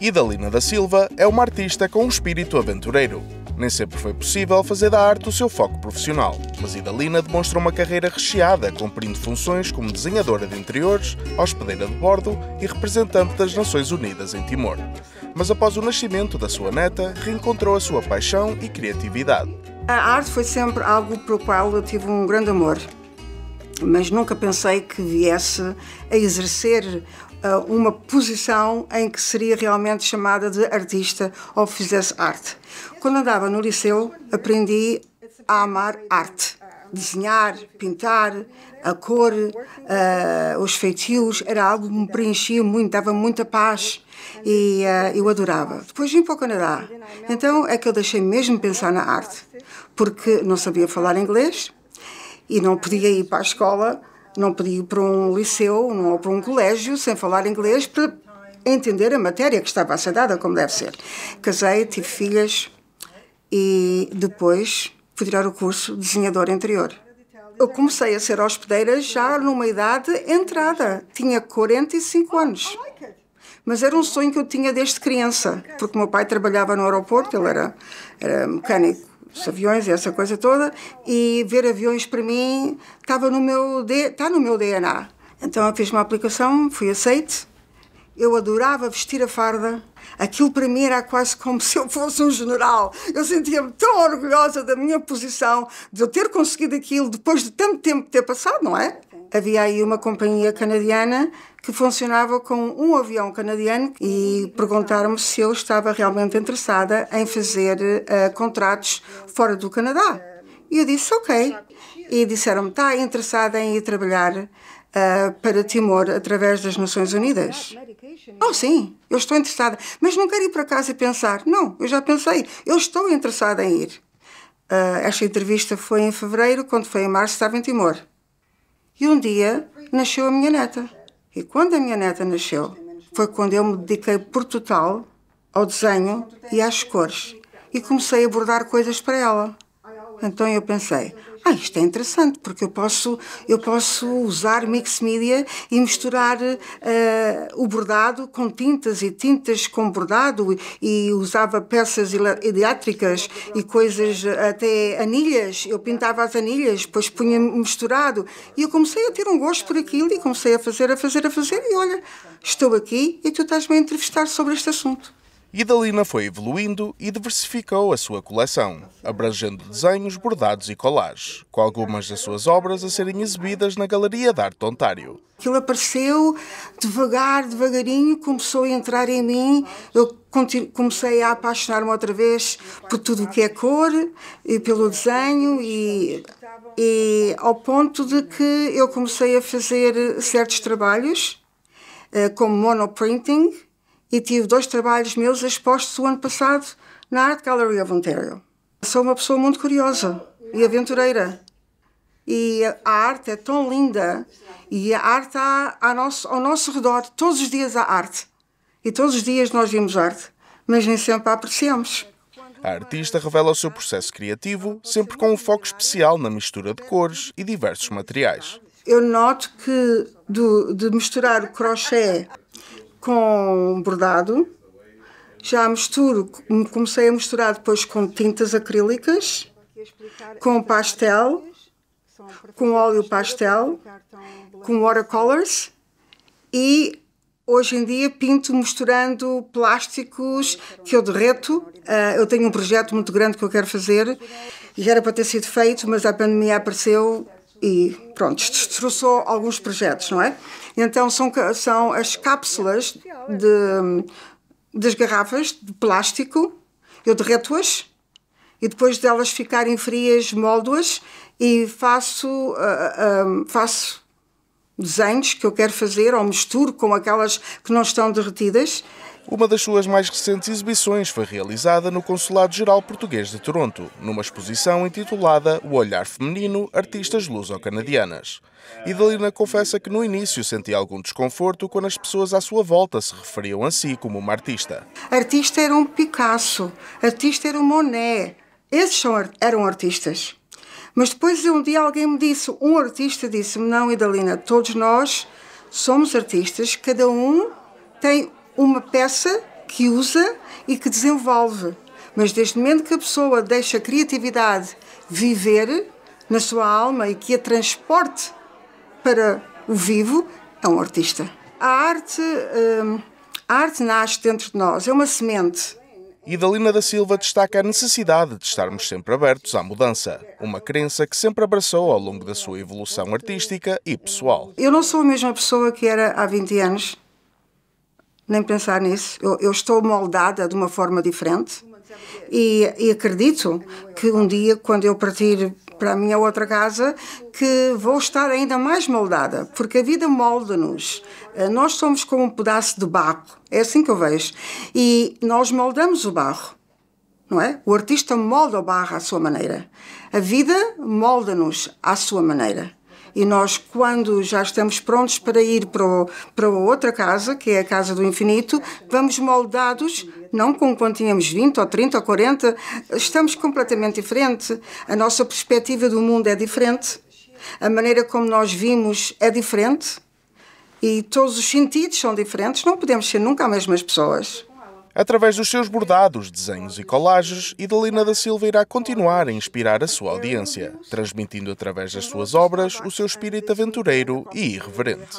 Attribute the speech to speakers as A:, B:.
A: Idalina da Silva é uma artista com um espírito aventureiro. Nem sempre foi possível fazer da arte o seu foco profissional, mas Idalina demonstra uma carreira recheada, cumprindo funções como desenhadora de interiores, hospedeira de bordo e representante das Nações Unidas em Timor. Mas após o nascimento da sua neta, reencontrou a sua paixão e criatividade. A arte foi sempre algo o qual eu tive um grande amor, mas nunca
B: pensei que viesse a exercer uma posição em que seria realmente chamada de artista ou fizesse arte. Quando andava no liceu, aprendi a amar arte. Desenhar, pintar, a cor, uh, os feitios, era algo que me preenchia muito, dava muita paz e uh, eu adorava. Depois vim para o Canadá, então é que eu deixei mesmo pensar na arte, porque não sabia falar inglês e não podia ir para a escola não pedi para um liceu não, ou para um colégio sem falar inglês para entender a matéria que estava a ser dada, como deve ser. Casei, tive filhas e depois fui tirar o curso de desenhador interior. Eu comecei a ser hospedeira já numa idade entrada, tinha 45 anos. Mas era um sonho que eu tinha desde criança, porque meu pai trabalhava no aeroporto, ele era, era mecânico os aviões e essa coisa toda, e ver aviões para mim estava no meu está no meu DNA. Então eu fiz uma aplicação, fui aceita eu adorava vestir a farda. Aquilo para mim era quase como se eu fosse um general. Eu sentia-me tão orgulhosa da minha posição, de eu ter conseguido aquilo depois de tanto tempo ter passado, não é? Havia aí uma companhia canadiana que funcionava com um avião canadiano e perguntaram-me se eu estava realmente interessada em fazer uh, contratos fora do Canadá. E eu disse ok. E disseram-me: está interessada em ir trabalhar uh, para Timor através das Nações Unidas? Oh, sim, eu estou interessada. Mas não quero ir para casa e pensar. Não, eu já pensei. Eu estou interessada em ir. Uh, esta entrevista foi em fevereiro, quando foi em março, estava em Timor. E um dia nasceu a minha neta. E quando a minha neta nasceu, foi quando eu me dediquei por total ao desenho e às cores. E comecei a bordar coisas para ela. Então eu pensei, ah, isto é interessante, porque eu posso, eu posso usar mix media e misturar uh, o bordado com tintas e tintas com bordado e usava peças elétricas e coisas, até anilhas, eu pintava as anilhas, depois punha misturado e eu comecei a ter um
A: gosto por aquilo e comecei a fazer, a fazer, a fazer e olha, estou aqui e tu estás-me a entrevistar sobre este assunto. Idalina foi evoluindo e diversificou a sua coleção, abrangendo desenhos, bordados e colagens, com algumas das suas obras a serem exibidas na Galeria de Arte de Ontário.
B: Aquilo apareceu devagar, devagarinho, começou a entrar em mim. Eu comecei a apaixonar-me outra vez por tudo o que é cor e pelo desenho e, e ao ponto de que eu comecei a fazer certos trabalhos, eh, como monoprinting, e tive dois trabalhos meus expostos o ano passado na Art Gallery of Ontario. Sou uma pessoa muito curiosa e aventureira. E a arte é tão linda e a arte há ao nosso, ao nosso redor. Todos os dias há arte. E todos os dias nós vemos arte, mas nem sempre a apreciamos.
A: A artista revela o seu processo criativo, sempre com um foco especial na mistura de cores e diversos materiais.
B: Eu noto que do, de misturar o crochê com bordado. Já misturo, comecei a misturar depois com tintas acrílicas, com pastel, com óleo pastel, com watercolors e hoje em dia pinto misturando plásticos que eu derreto. Ah, eu tenho um projeto muito grande que eu quero fazer e já era para ter sido feito, mas a pandemia apareceu e pronto, destroçou alguns projetos, não é? Então são, são as cápsulas de, das garrafas de plástico, eu derreto-as e depois delas ficarem frias, moldo-as e faço, uh, faço
A: desenhos que eu quero fazer ou misturo com aquelas que não estão derretidas. Uma das suas mais recentes exibições foi realizada no Consulado Geral Português de Toronto, numa exposição intitulada O Olhar Feminino, Artistas Luso-Canadianas. Idalina confessa que no início sentia algum desconforto quando as pessoas à sua volta se referiam a si como uma artista.
B: Artista era um Picasso, artista era um Monet. Esses eram artistas. Mas depois um dia alguém me disse, um artista disse-me, não, Idalina, todos nós somos artistas, cada um tem uma peça que usa e que desenvolve. Mas desde o momento que a pessoa deixa a criatividade viver na sua alma e que a transporte para
A: o vivo, é um artista.
B: A arte, hum, a arte nasce dentro de nós, é uma semente.
A: Idalina da Silva destaca a necessidade de estarmos sempre abertos à mudança, uma crença que sempre abraçou ao longo da sua evolução artística e pessoal.
B: Eu não sou a mesma pessoa que era há 20 anos, nem pensar nisso. Eu, eu estou moldada de uma forma diferente e, e acredito que um dia, quando eu partir para a minha outra casa, que vou estar ainda mais moldada, porque a vida molda-nos. Eh, nós somos como um pedaço de barro, é assim que eu vejo. E nós moldamos o barro, não é? O artista molda o barro à sua maneira. A vida molda-nos à sua maneira. E nós, quando já estamos prontos para ir para, o, para outra casa, que é a casa do infinito, vamos moldados, não como quando tínhamos 20 ou 30 ou 40, estamos completamente diferentes. A nossa perspectiva do mundo é diferente, a maneira como nós vimos é
A: diferente e todos os sentidos são diferentes. Não podemos ser nunca as mesmas pessoas. Através dos seus bordados, desenhos e colagens, Idalina da Silva irá continuar a inspirar a sua audiência, transmitindo através das suas obras o seu espírito aventureiro e irreverente.